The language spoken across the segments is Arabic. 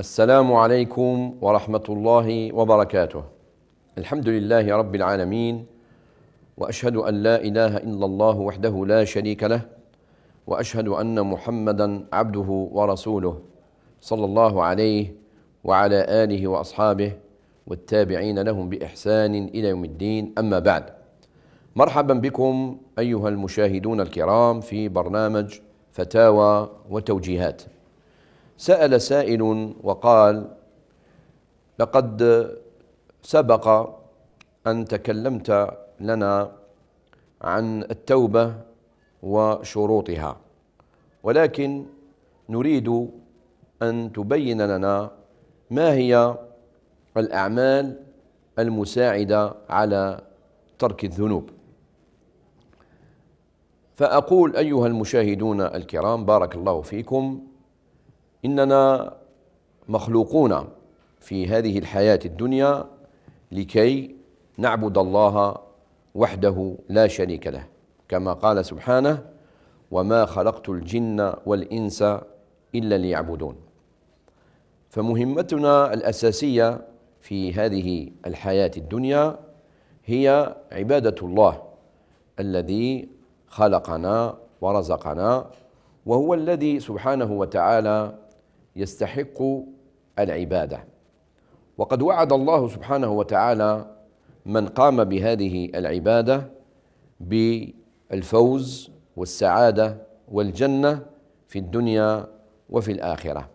السلام عليكم ورحمة الله وبركاته. الحمد لله رب العالمين واشهد أن لا إله إلا الله وحده لا شريك له واشهد أن محمدا عبده ورسوله صلى الله عليه وعلى آله وأصحابه والتابعين لهم بإحسان إلى يوم الدين أما بعد مرحبا بكم أيها المشاهدون الكرام في برنامج فتاوى وتوجيهات سأل سائل وقال لقد سبق أن تكلمت لنا عن التوبة وشروطها ولكن نريد أن تبين لنا ما هي الأعمال المساعدة على ترك الذنوب فأقول أيها المشاهدون الكرام بارك الله فيكم إننا مخلوقون في هذه الحياة الدنيا لكي نعبد الله وحده لا شريك له كما قال سبحانه وما خلقت الجن والإنس إلا ليعبدون فمهمتنا الأساسية في هذه الحياة الدنيا هي عبادة الله الذي خلقنا ورزقنا وهو الذي سبحانه وتعالى يستحق العباده وقد وعد الله سبحانه وتعالى من قام بهذه العباده بالفوز والسعاده والجنه في الدنيا وفي الاخره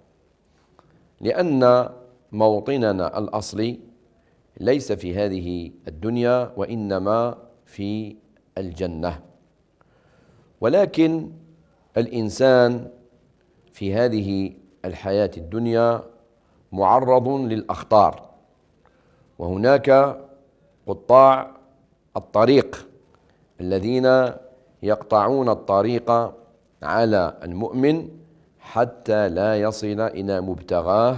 لان موطننا الاصلي ليس في هذه الدنيا وانما في الجنه ولكن الانسان في هذه الحياة الدنيا معرض للأخطار وهناك قطاع الطريق الذين يقطعون الطريق على المؤمن حتى لا يصل إلى مبتغاه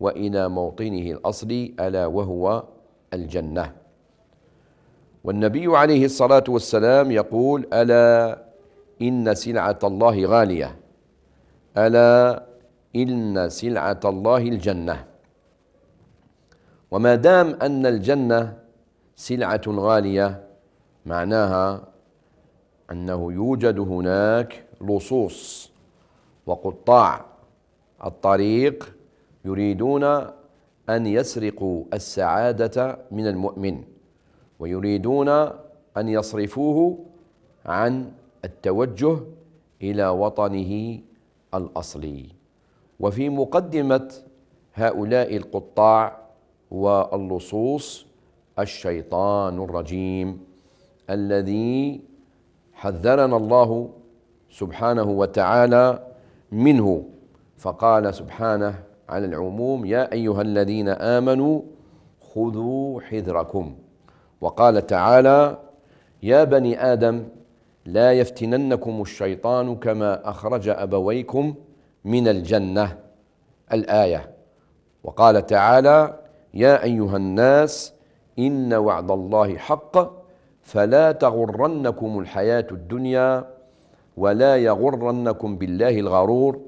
وإلى موطنه الأصلي ألا وهو الجنة والنبي عليه الصلاة والسلام يقول ألا إن سلعة الله غالية ألا إن سلعة الله الجنة وما دام أن الجنة سلعة غالية معناها أنه يوجد هناك لصوص وقطاع الطريق يريدون أن يسرقوا السعادة من المؤمن ويريدون أن يصرفوه عن التوجه إلى وطنه الأصلي وفي مقدمة هؤلاء القطاع واللصوص الشيطان الرجيم الذي حذرنا الله سبحانه وتعالى منه فقال سبحانه على العموم يا ايها الذين امنوا خذوا حذركم وقال تعالى يا بني ادم لا يفتننكم الشيطان كما اخرج ابويكم من الجنة الآية وقال تعالى يا أيها الناس إن وعد الله حق فلا تغرنكم الحياة الدنيا ولا يغرنكم بالله الغرور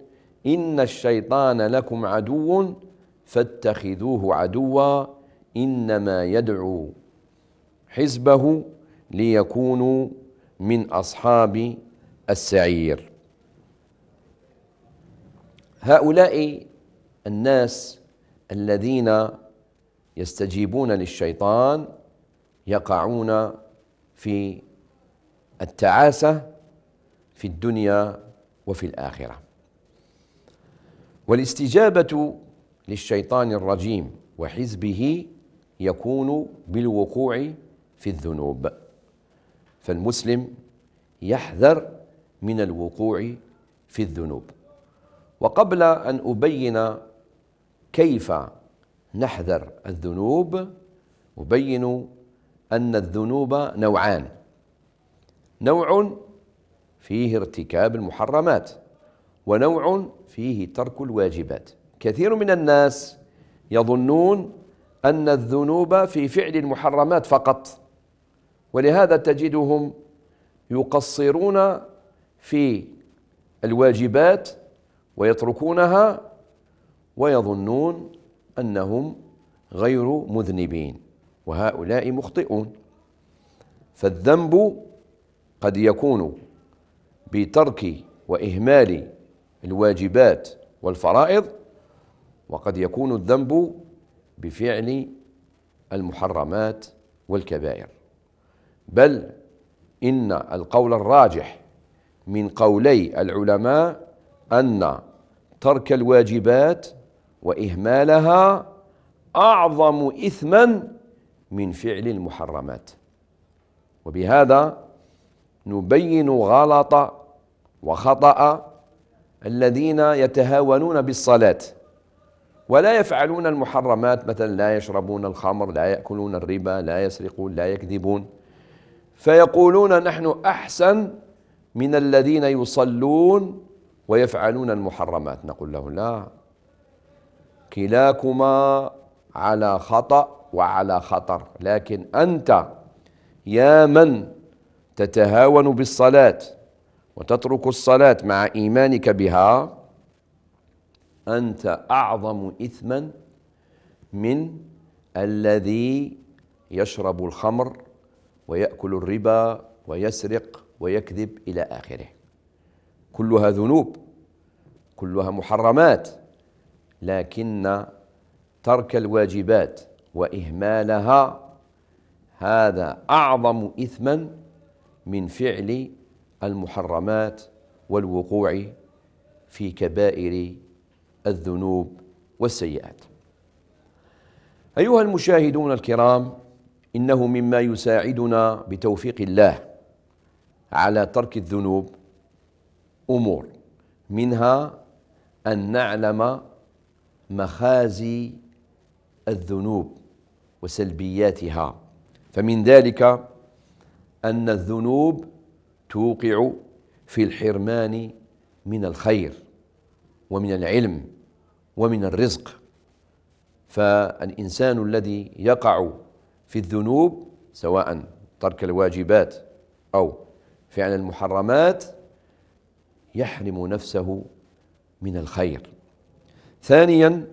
إن الشيطان لكم عدو فاتخذوه عدوا إنما يدعو حزبه ليكونوا من أصحاب السعير هؤلاء الناس الذين يستجيبون للشيطان يقعون في التعاسه في الدنيا وفي الاخره والاستجابه للشيطان الرجيم وحزبه يكون بالوقوع في الذنوب فالمسلم يحذر من الوقوع في الذنوب وقبل أن أبين كيف نحذر الذنوب أبين أن الذنوب نوعان نوع فيه ارتكاب المحرمات ونوع فيه ترك الواجبات كثير من الناس يظنون أن الذنوب في فعل المحرمات فقط ولهذا تجدهم يقصرون في الواجبات ويتركونها ويظنون انهم غير مذنبين وهؤلاء مخطئون فالذنب قد يكون بترك واهمال الواجبات والفرائض وقد يكون الذنب بفعل المحرمات والكبائر بل ان القول الراجح من قولي العلماء ان ترك الواجبات واهمالها اعظم اثما من فعل المحرمات وبهذا نبين غلط وخطا الذين يتهاونون بالصلاه ولا يفعلون المحرمات مثلا لا يشربون الخمر لا ياكلون الربا لا يسرقون لا يكذبون فيقولون نحن احسن من الذين يصلون ويفعلون المحرمات نقول له لا كلاكما على خطأ وعلى خطر لكن أنت يا من تتهاون بالصلاة وتترك الصلاة مع إيمانك بها أنت أعظم إثما من الذي يشرب الخمر ويأكل الربا ويسرق ويكذب إلى آخره كلها ذنوب كلها محرمات لكن ترك الواجبات واهمالها هذا اعظم اثما من فعل المحرمات والوقوع في كبائر الذنوب والسيئات ايها المشاهدون الكرام انه مما يساعدنا بتوفيق الله على ترك الذنوب امور منها ان نعلم مخازي الذنوب وسلبياتها فمن ذلك ان الذنوب توقع في الحرمان من الخير ومن العلم ومن الرزق فالانسان الذي يقع في الذنوب سواء ترك الواجبات او فعل المحرمات يحرم نفسه من الخير ثانيا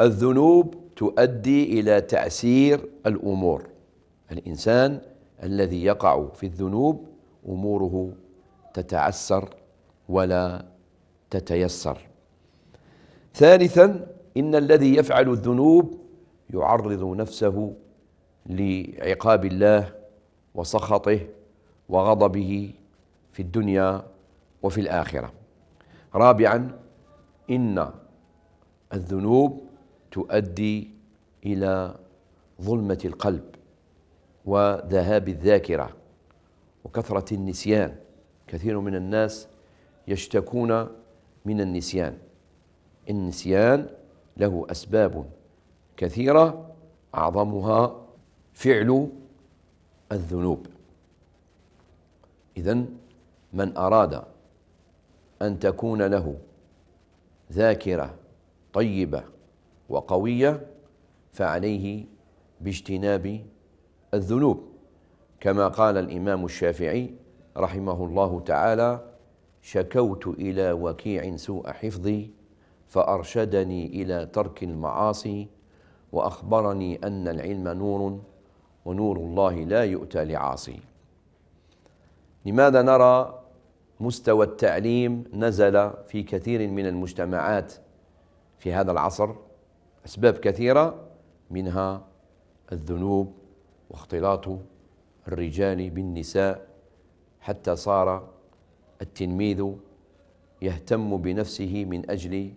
الذنوب تؤدي الى تعسير الامور الانسان الذي يقع في الذنوب اموره تتعسر ولا تتيسر ثالثا ان الذي يفعل الذنوب يعرض نفسه لعقاب الله وسخطه وغضبه في الدنيا وفي الآخرة رابعا إن الذنوب تؤدي إلى ظلمة القلب وذهاب الذاكرة وكثرة النسيان كثير من الناس يشتكون من النسيان النسيان له أسباب كثيرة أعظمها فعل الذنوب إذا من أراد أن تكون له ذاكرة طيبة وقوية فعليه باجتناب الذنوب كما قال الإمام الشافعي رحمه الله تعالى شكوت إلى وكيع سوء حفظي فأرشدني إلى ترك المعاصي وأخبرني أن العلم نور ونور الله لا يؤتى لعاصي لماذا نرى مستوى التعليم نزل في كثير من المجتمعات في هذا العصر أسباب كثيرة منها الذنوب واختلاط الرجال بالنساء حتى صار التلميذ يهتم بنفسه من أجل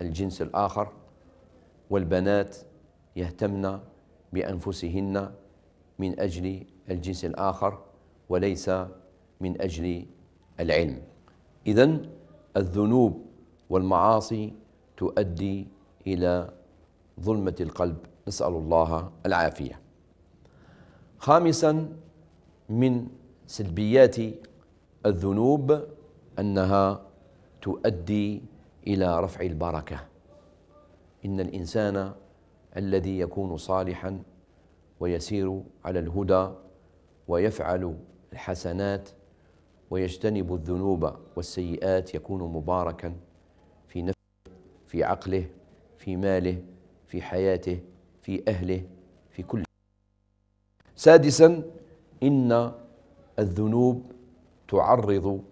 الجنس الآخر والبنات يهتمن بأنفسهن من أجل الجنس الآخر وليس من أجل العلم إذا الذنوب والمعاصي تؤدي إلى ظلمة القلب نسأل الله العافية خامسا من سلبيات الذنوب أنها تؤدي إلى رفع البركة إن الإنسان الذي يكون صالحا ويسير على الهدى ويفعل الحسنات ويجتنب الذنوب والسيئات يكون مباركا في نفسه في عقله في ماله في حياته في أهله في كل سادسا إن الذنوب تعرض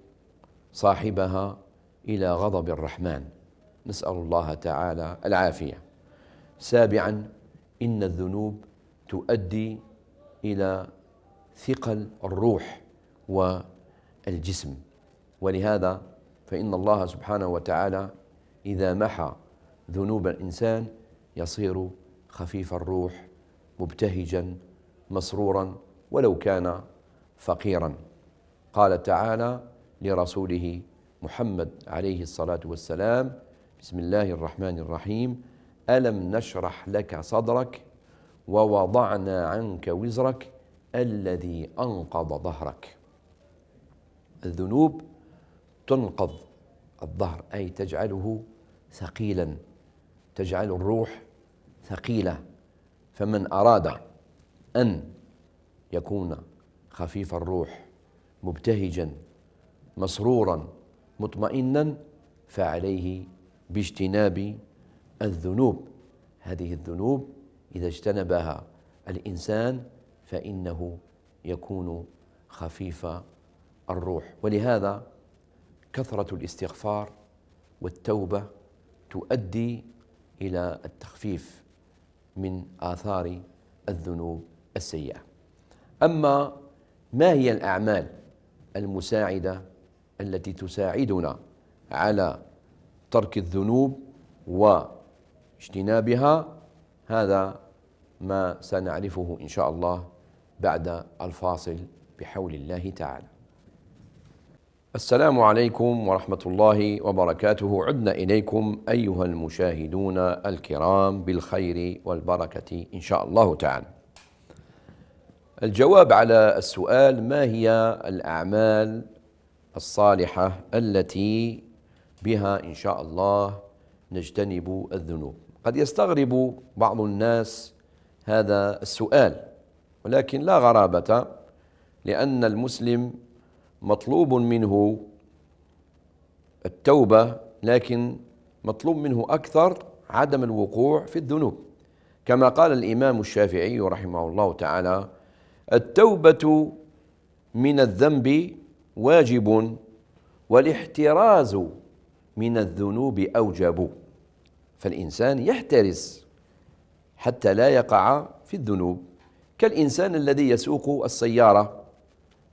صاحبها إلى غضب الرحمن نسأل الله تعالى العافية سابعا إن الذنوب تؤدي إلى ثقل الروح و الجسم ولهذا فإن الله سبحانه وتعالى إذا محى ذنوب الإنسان يصير خفيف الروح مبتهجا مسرورا ولو كان فقيرا قال تعالى لرسوله محمد عليه الصلاه والسلام بسم الله الرحمن الرحيم الم نشرح لك صدرك ووضعنا عنك وزرك الذي انقض ظهرك الذنوب تنقض الظهر أي تجعله ثقيلا تجعل الروح ثقيلة فمن أراد أن يكون خفيف الروح مبتهجا مسرورا مطمئنا فعليه باجتناب الذنوب هذه الذنوب إذا اجتنبها الإنسان فإنه يكون خفيف الروح ولهذا كثرة الاستغفار والتوبة تؤدي إلى التخفيف من آثار الذنوب السيئة أما ما هي الأعمال المساعدة التي تساعدنا على ترك الذنوب واجتنابها هذا ما سنعرفه إن شاء الله بعد الفاصل بحول الله تعالى السلام عليكم ورحمة الله وبركاته عدنا إليكم أيها المشاهدون الكرام بالخير والبركة إن شاء الله تعالى الجواب على السؤال ما هي الأعمال الصالحة التي بها إن شاء الله نجتنب الذنوب قد يستغرب بعض الناس هذا السؤال ولكن لا غرابة لأن المسلم مطلوب منه التوبة لكن مطلوب منه أكثر عدم الوقوع في الذنوب كما قال الإمام الشافعي رحمه الله تعالى التوبة من الذنب واجب والاحتراز من الذنوب أوجب فالإنسان يحترس حتى لا يقع في الذنوب كالإنسان الذي يسوق السيارة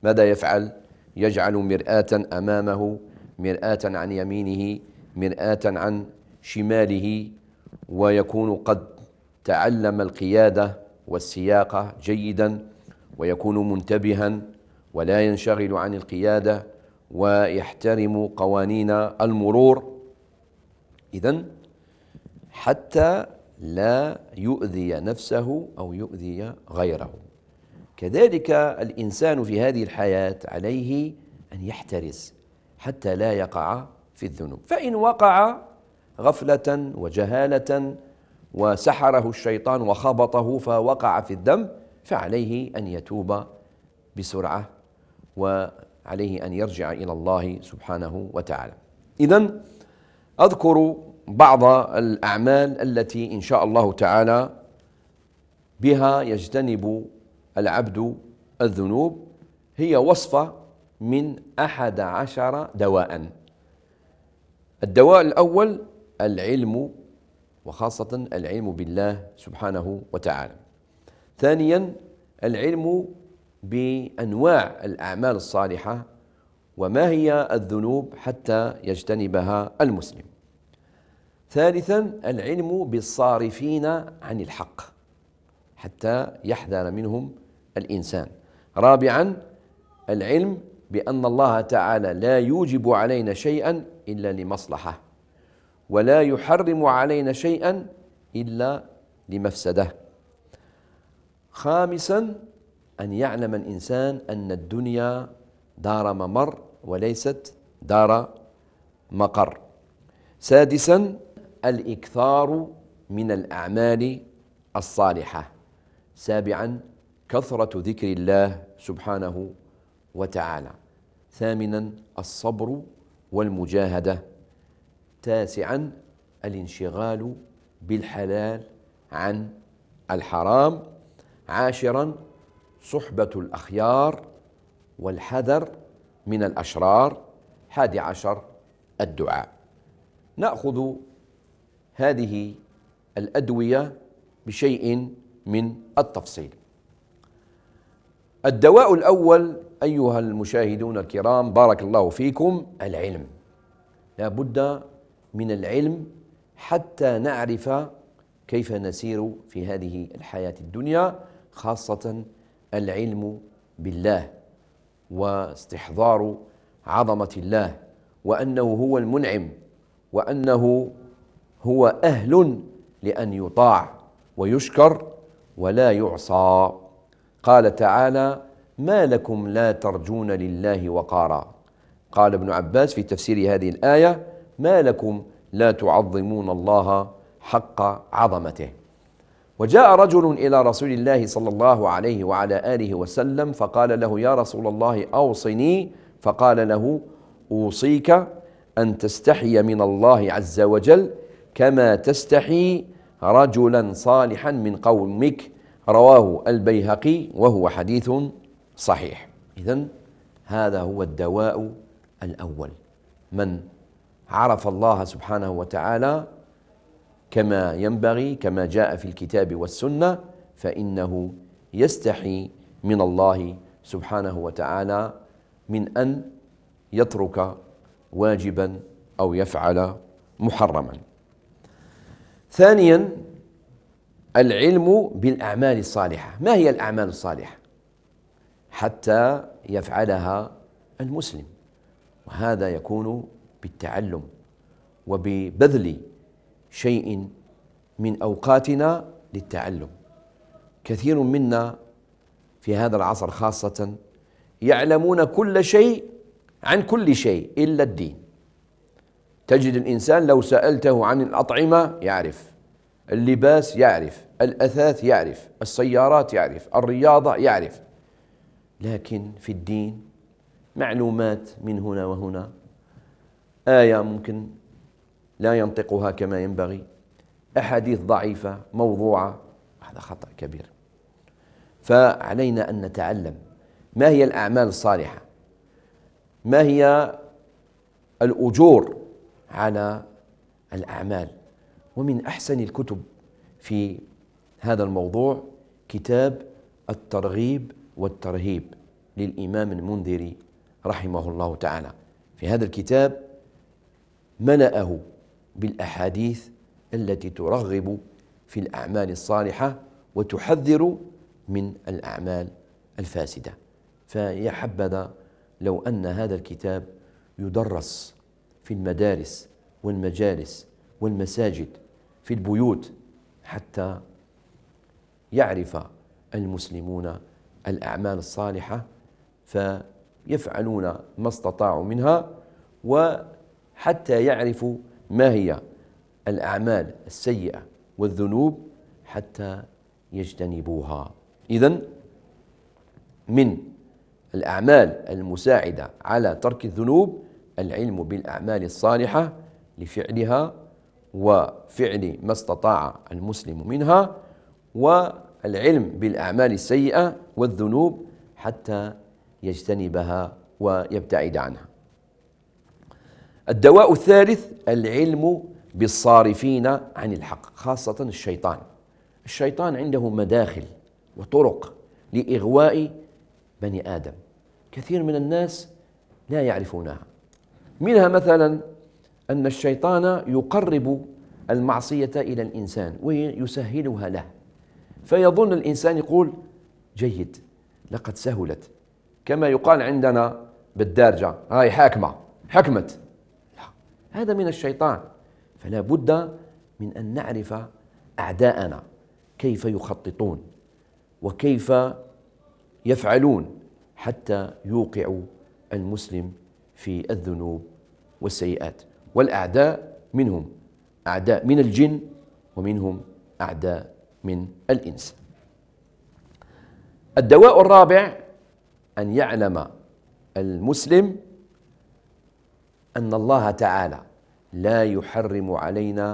ماذا يفعل؟ يجعل مرآة أمامه مرآة عن يمينه مرآة عن شماله ويكون قد تعلم القيادة والسياقة جيدا ويكون منتبها ولا ينشغل عن القيادة ويحترم قوانين المرور إذا حتى لا يؤذي نفسه أو يؤذي غيره كذلك الإنسان في هذه الحياة عليه أن يحترس حتى لا يقع في الذنوب فإن وقع غفلة وجهالة وسحره الشيطان وخبطه فوقع في الذنب فعليه أن يتوب بسرعة وعليه أن يرجع إلى الله سبحانه وتعالى إذا أذكر بعض الأعمال التي إن شاء الله تعالى بها يجتنب العبد الذنوب هي وصفة من أحد عشر دواء الدواء الأول العلم وخاصة العلم بالله سبحانه وتعالى ثانيا العلم بأنواع الأعمال الصالحة وما هي الذنوب حتى يجتنبها المسلم ثالثا العلم بالصارفين عن الحق حتى يحذر منهم الإنسان رابعا العلم بأن الله تعالى لا يوجب علينا شيئا إلا لمصلحة ولا يحرم علينا شيئا إلا لمفسدة خامسا أن يعلم الإنسان أن الدنيا دار ممر وليست دار مقر سادسا الإكثار من الأعمال الصالحة سابعا كثرة ذكر الله سبحانه وتعالى ثامنا الصبر والمجاهدة تاسعا الانشغال بالحلال عن الحرام عاشرا صحبة الأخيار والحذر من الأشرار حادي عشر الدعاء نأخذ هذه الأدوية بشيء من التفصيل الدواء الأول أيها المشاهدون الكرام بارك الله فيكم العلم لا بد من العلم حتى نعرف كيف نسير في هذه الحياة الدنيا خاصة العلم بالله واستحضار عظمة الله وأنه هو المنعم وأنه هو أهل لأن يطاع ويشكر ولا يعصى قال تعالى ما لكم لا ترجون لله وقارا قال ابن عباس في تفسير هذه الايه ما لكم لا تعظمون الله حق عظمته وجاء رجل الى رسول الله صلى الله عليه وعلى اله وسلم فقال له يا رسول الله اوصني فقال له اوصيك ان تستحي من الله عز وجل كما تستحي رجلا صالحا من قومك رواه البيهقي وهو حديث صحيح إذا هذا هو الدواء الأول من عرف الله سبحانه وتعالى كما ينبغي كما جاء في الكتاب والسنة فإنه يستحي من الله سبحانه وتعالى من أن يترك واجبا أو يفعل محرما ثانيا العلم بالأعمال الصالحة ما هي الأعمال الصالحة حتى يفعلها المسلم وهذا يكون بالتعلم وببذل شيء من أوقاتنا للتعلم كثير منا في هذا العصر خاصة يعلمون كل شيء عن كل شيء إلا الدين تجد الإنسان لو سألته عن الأطعمة يعرف اللباس يعرف الأثاث يعرف السيارات يعرف الرياضة يعرف لكن في الدين معلومات من هنا وهنا آية ممكن لا ينطقها كما ينبغي أحاديث ضعيفة موضوعة هذا خطأ كبير فعلينا أن نتعلم ما هي الأعمال الصالحة ما هي الأجور على الأعمال ومن أحسن الكتب في هذا الموضوع كتاب الترغيب والترهيب للإمام المنذري رحمه الله تعالى في هذا الكتاب ملأه بالأحاديث التي ترغب في الأعمال الصالحة وتحذر من الأعمال الفاسدة فيا حبذا لو أن هذا الكتاب يدرس في المدارس والمجالس والمساجد في البيوت حتى يعرف المسلمون الأعمال الصالحة فيفعلون ما استطاعوا منها وحتى يعرفوا ما هي الأعمال السيئة والذنوب حتى يجتنبوها إذا من الأعمال المساعدة على ترك الذنوب العلم بالأعمال الصالحة لفعلها وفعل ما استطاع المسلم منها والعلم بالاعمال السيئه والذنوب حتى يجتنبها ويبتعد عنها الدواء الثالث العلم بالصارفين عن الحق خاصه الشيطان الشيطان عنده مداخل وطرق لاغواء بني ادم كثير من الناس لا يعرفونها منها مثلا أن الشيطان يقرب المعصية إلى الإنسان ويسهلها له فيظن الإنسان يقول جيد لقد سهلت كما يقال عندنا بالدارجة هاي حاكمة حكمت لا هذا من الشيطان فلا بد من أن نعرف أعداءنا كيف يخططون وكيف يفعلون حتى يوقعوا المسلم في الذنوب والسيئات والأعداء منهم أعداء من الجن ومنهم أعداء من الإنس الدواء الرابع أن يعلم المسلم أن الله تعالى لا يحرم علينا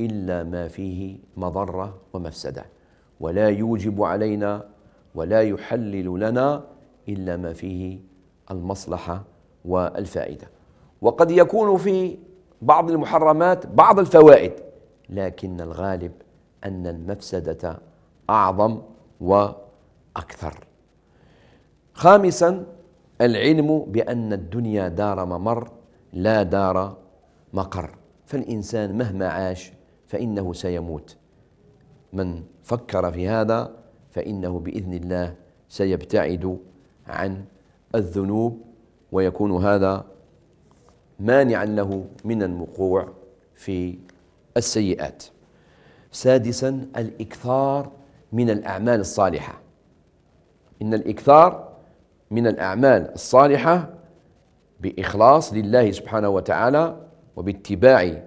إلا ما فيه مضرة ومفسدة ولا يوجب علينا ولا يحلل لنا إلا ما فيه المصلحة والفائدة وقد يكون في بعض المحرمات بعض الفوائد لكن الغالب أن المفسدة أعظم وأكثر خامسا العلم بأن الدنيا دار ممر لا دار مقر فالإنسان مهما عاش فإنه سيموت من فكر في هذا فإنه بإذن الله سيبتعد عن الذنوب ويكون هذا مانعا له من الوقوع في السيئات سادسا الاكثار من الاعمال الصالحه ان الاكثار من الاعمال الصالحه باخلاص لله سبحانه وتعالى وباتباع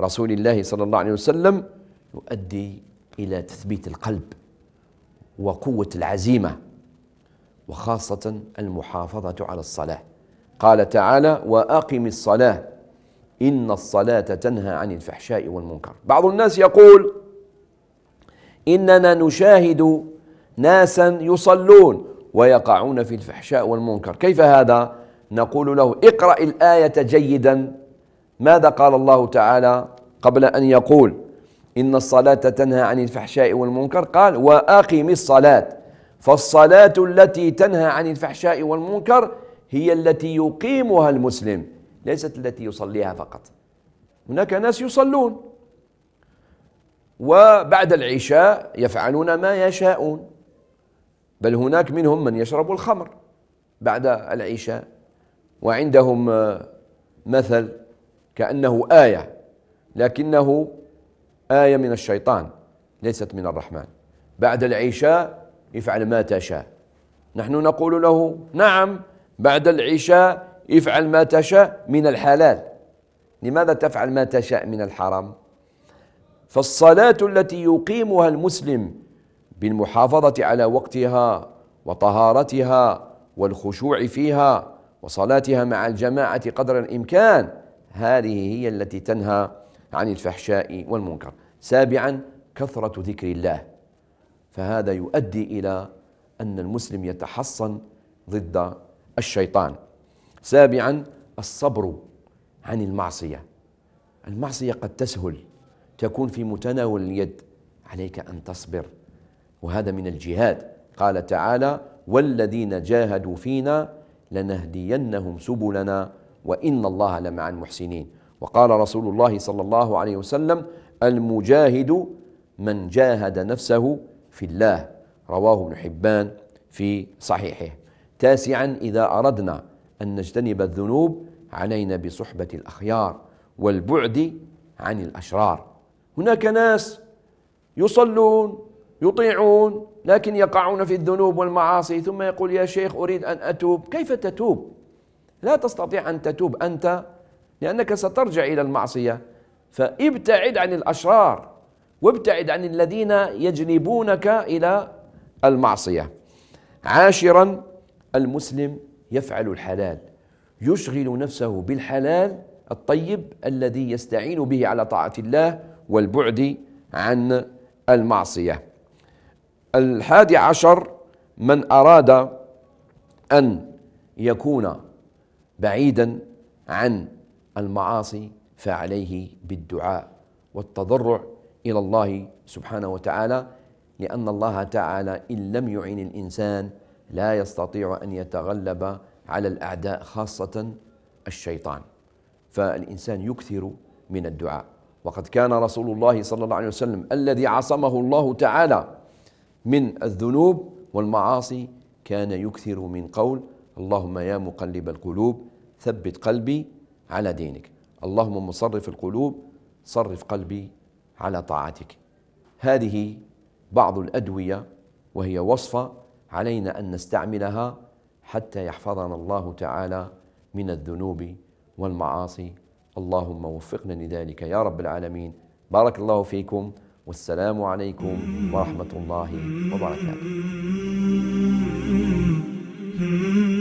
رسول الله صلى الله عليه وسلم يؤدي الى تثبيت القلب وقوه العزيمه وخاصه المحافظه على الصلاه قال تعالى واقم الصلاه ان الصلاه تنهى عن الفحشاء والمنكر بعض الناس يقول اننا نشاهد ناسا يصلون ويقعون في الفحشاء والمنكر كيف هذا نقول له اقرا الايه جيدا ماذا قال الله تعالى قبل ان يقول ان الصلاه تنهى عن الفحشاء والمنكر قال واقم الصلاه فالصلاه التي تنهى عن الفحشاء والمنكر هي التي يقيمها المسلم ليست التي يصليها فقط هناك ناس يصلون وبعد العشاء يفعلون ما يشاءون بل هناك منهم من يشرب الخمر بعد العشاء وعندهم آه، مثل كأنه آية لكنه آية من الشيطان ليست من الرحمن بعد العشاء افعل ما تشاء نحن نقول له نعم بعد العشاء افعل ما تشاء من الحلال لماذا تفعل ما تشاء من الحرام فالصلاة التي يقيمها المسلم بالمحافظة على وقتها وطهارتها والخشوع فيها وصلاتها مع الجماعة قدر الإمكان هذه هي التي تنهى عن الفحشاء والمنكر سابعا كثرة ذكر الله فهذا يؤدي إلى أن المسلم يتحصن ضد الشيطان سابعا الصبر عن المعصية المعصية قد تسهل تكون في متناول اليد عليك أن تصبر وهذا من الجهاد قال تعالى والذين جاهدوا فينا لنهدينهم سبلنا وإن الله لمع المحسنين وقال رسول الله صلى الله عليه وسلم المجاهد من جاهد نفسه في الله رواه ابن حبان في صحيحه تاسعا إذا أردنا أن نجتنب الذنوب علينا بصحبة الأخيار والبعد عن الأشرار هناك ناس يصلون يطيعون لكن يقعون في الذنوب والمعاصي ثم يقول يا شيخ أريد أن أتوب كيف تتوب؟ لا تستطيع أن تتوب أنت لأنك سترجع إلى المعصية فابتعد عن الأشرار وابتعد عن الذين يجلبونك إلى المعصية عاشرا المسلم يفعل الحلال يشغل نفسه بالحلال الطيب الذي يستعين به على طاعة الله والبعد عن المعصية الحادي عشر من أراد أن يكون بعيدا عن المعاصي فعليه بالدعاء والتضرع إلى الله سبحانه وتعالى لأن الله تعالى إن لم يعن الإنسان لا يستطيع أن يتغلب على الأعداء خاصة الشيطان فالإنسان يكثر من الدعاء وقد كان رسول الله صلى الله عليه وسلم الذي عصمه الله تعالى من الذنوب والمعاصي كان يكثر من قول اللهم يا مقلب القلوب ثبت قلبي على دينك اللهم مصرف القلوب صرف قلبي على طاعتك هذه بعض الادويه وهي وصفه علينا أن نستعملها حتى يحفظنا الله تعالى من الذنوب والمعاصي اللهم وفقنا لذلك يا رب العالمين بارك الله فيكم والسلام عليكم ورحمة الله وبركاته